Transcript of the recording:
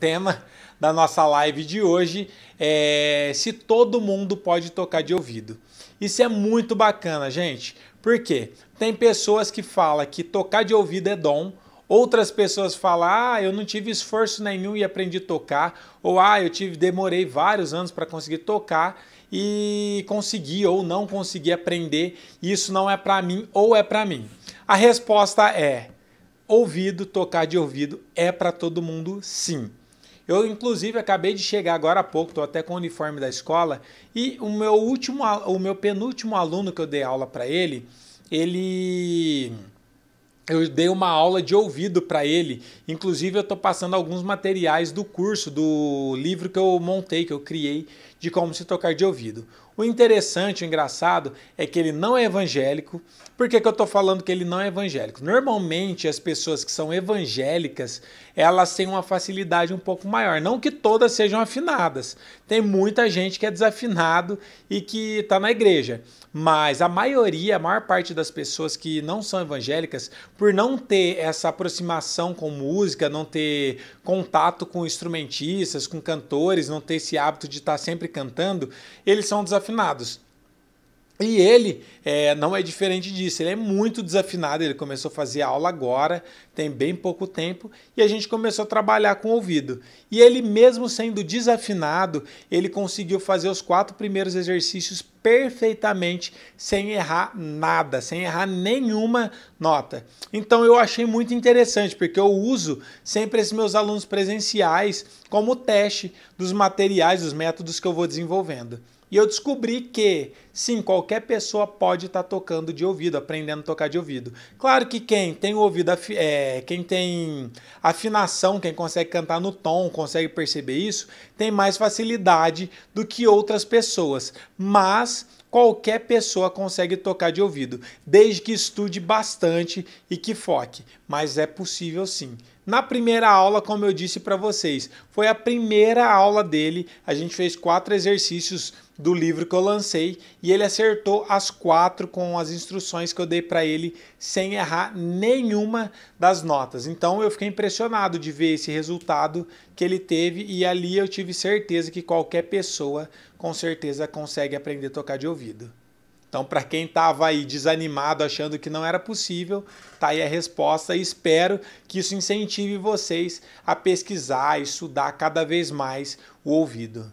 tema da nossa live de hoje é se todo mundo pode tocar de ouvido. Isso é muito bacana, gente, porque tem pessoas que falam que tocar de ouvido é dom, Outras pessoas falam: "Ah, eu não tive esforço nenhum e aprendi a tocar", ou "Ah, eu tive demorei vários anos para conseguir tocar e consegui ou não consegui aprender, isso não é para mim ou é para mim". A resposta é: ouvido, tocar de ouvido é para todo mundo, sim. Eu, inclusive, acabei de chegar agora há pouco, estou até com o uniforme da escola, e o meu último, o meu penúltimo aluno que eu dei aula para ele, ele eu dei uma aula de ouvido para ele. Inclusive, eu estou passando alguns materiais do curso, do livro que eu montei, que eu criei, de como se tocar de ouvido. O interessante, o engraçado é que ele não é evangélico. Por que, que eu estou falando que ele não é evangélico? Normalmente as pessoas que são evangélicas elas têm uma facilidade um pouco maior. Não que todas sejam afinadas. Tem muita gente que é desafinado e que está na igreja. Mas a maioria, a maior parte das pessoas que não são evangélicas, por não ter essa aproximação com música, não ter contato com instrumentistas, com cantores, não ter esse hábito de estar tá sempre cantando, eles são desafinados desafinados. E ele é, não é diferente disso, ele é muito desafinado, ele começou a fazer aula agora, tem bem pouco tempo, e a gente começou a trabalhar com o ouvido. E ele, mesmo sendo desafinado, ele conseguiu fazer os quatro primeiros exercícios perfeitamente, sem errar nada, sem errar nenhuma nota. Então eu achei muito interessante, porque eu uso sempre esses meus alunos presenciais como teste dos materiais, dos métodos que eu vou desenvolvendo. E eu descobri que, sim, qualquer pessoa pode estar tá tocando de ouvido, aprendendo a tocar de ouvido. Claro que quem tem ouvido, é, quem tem afinação, quem consegue cantar no tom, consegue perceber isso, tem mais facilidade do que outras pessoas. Mas qualquer pessoa consegue tocar de ouvido, desde que estude bastante e que foque, mas é possível sim. Na primeira aula, como eu disse para vocês, foi a primeira aula dele. A gente fez quatro exercícios do livro que eu lancei e ele acertou as quatro com as instruções que eu dei para ele sem errar nenhuma das notas. Então eu fiquei impressionado de ver esse resultado que ele teve e ali eu tive certeza que qualquer pessoa com certeza consegue aprender a tocar de ouvido. Então, para quem estava aí desanimado, achando que não era possível, tá aí a resposta e espero que isso incentive vocês a pesquisar, e estudar cada vez mais o ouvido.